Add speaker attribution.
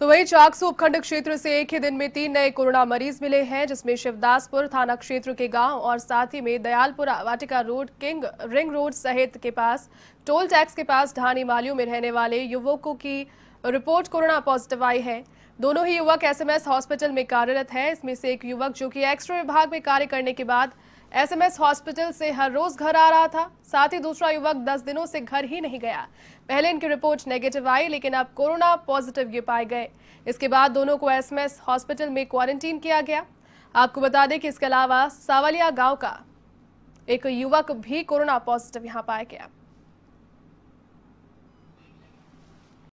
Speaker 1: तो वही चाकसू उपखंड क्षेत्र से एक ही दिन में तीन नए कोरोना मरीज मिले हैं जिसमें शिवदासपुर थाना क्षेत्र के गांव और साथ ही में Dayalpur Vatika road king ring road सहित के पास टोल टैक्स के पास ढानी मालियों में रहने वाले युवकों की रिपोर्ट कोरोना पॉजिटिव आई है दोनों ही युवक एसएमएस हॉस्पिटल में कार्यरत है इसमें से एक युवक जो की एक्सरे विभाग में कार्य करने के बाद एसएमएस हॉस्पिटल से हर रोज घर आ रहा था साथ ही दूसरा युवक 10 दिनों से घर ही नहीं गया पहले इनकी रिपोर्ट नेगेटिव आई लेकिन अब कोरोना पॉजिटिव ये पाए गए इसके बाद दोनों को एसएमएस हॉस्पिटल में क्वारंटीन किया गया आपको बता दें कि इसके अलावा सावलिया गांव का एक युवक भी कोरोना पॉजिटिव यहां पाया गया